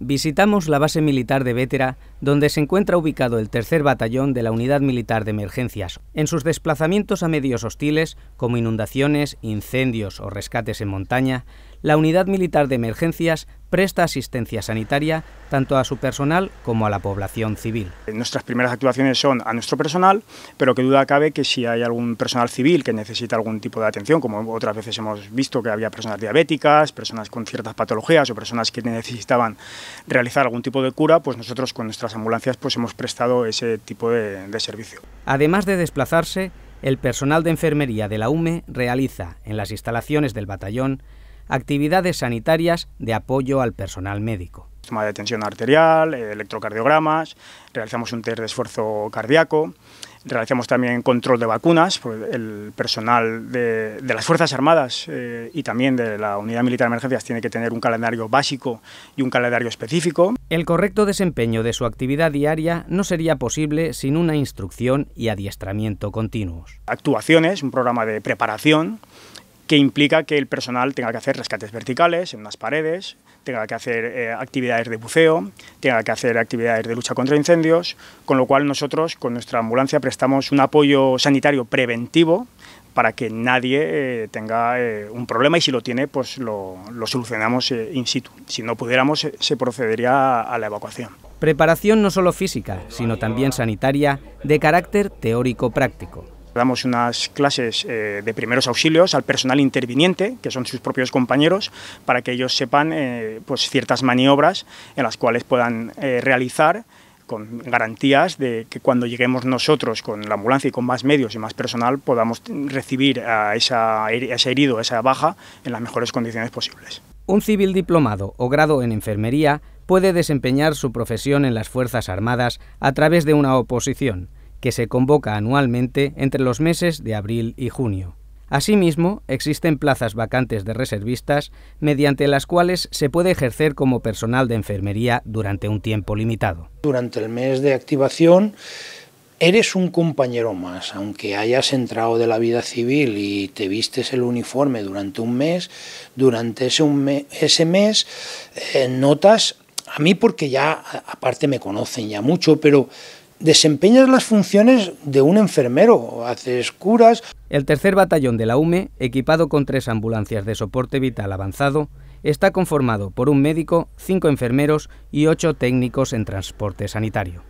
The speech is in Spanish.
visitamos la base militar de Vétera, donde se encuentra ubicado el tercer batallón de la Unidad Militar de Emergencias. En sus desplazamientos a medios hostiles, como inundaciones, incendios o rescates en montaña, la Unidad Militar de Emergencias presta asistencia sanitaria tanto a su personal como a la población civil. Eh, nuestras primeras actuaciones son a nuestro personal, pero que duda cabe que si hay algún personal civil que necesita algún tipo de atención, como otras veces hemos visto que había personas diabéticas, personas con ciertas patologías o personas que necesitaban realizar algún tipo de cura, pues nosotros con nuestras ambulancias pues hemos prestado ese tipo de, de servicio. Además de desplazarse, el personal de enfermería de la UME realiza en las instalaciones del batallón actividades sanitarias de apoyo al personal médico. Toma de tensión arterial, eh, electrocardiogramas, realizamos un test de esfuerzo cardíaco, realizamos también control de vacunas, pues, el personal de, las Fuerzas Armadas eh, y también de la Unidad Militar de Emergencias tiene que tener un calendario básico y un calendario específico. El correcto desempeño de su actividad diaria no sería posible sin una instrucción y adiestramiento continuos. Actuaciones, un programa de preparación que implica que el personal tenga que hacer rescates verticales en unas paredes, tenga que hacer eh, actividades de buceo, tenga que hacer actividades de lucha contra incendios, con lo cual nosotros con nuestra ambulancia prestamos un apoyo sanitario preventivo para que nadie eh, tenga eh, un problema y si lo tiene pues lo, lo solucionamos in situ. Si no pudiéramos se procedería a la evacuación. Preparación no solo física, sino también sanitaria, de carácter teórico-práctico. Damos unas clases eh, de primeros auxilios al personal interviniente, que son sus propios compañeros, para que ellos sepan eh, pues, ciertas maniobras en las cuales puedan eh, realizar con garantías de que cuando lleguemos nosotros con la ambulancia y con más medios y más personal podamos recibir a, esa, a ese herido, a esa baja, en las mejores condiciones posibles. Un civil diplomado o grado en enfermería puede desempeñar su profesión en las Fuerzas Armadas a través de una oposición que se convoca anualmente entre los meses de abril y junio. Asimismo, existen plazas vacantes de reservistas mediante las cuales se puede ejercer como personal de enfermería durante un tiempo limitado. Durante el mes de activación eres un compañero más, aunque hayas entrado de la vida civil y te vistes el uniforme durante un mes, durante ese, mes eh, notas, a mí porque ya aparte me conocen ya mucho, pero desempeñas las funciones de un enfermero, haces curas. El tercer batallón de la UME, equipado con tres ambulancias de soporte vital avanzado, está conformado por un médico, cinco enfermeros y ocho técnicos en transporte sanitario.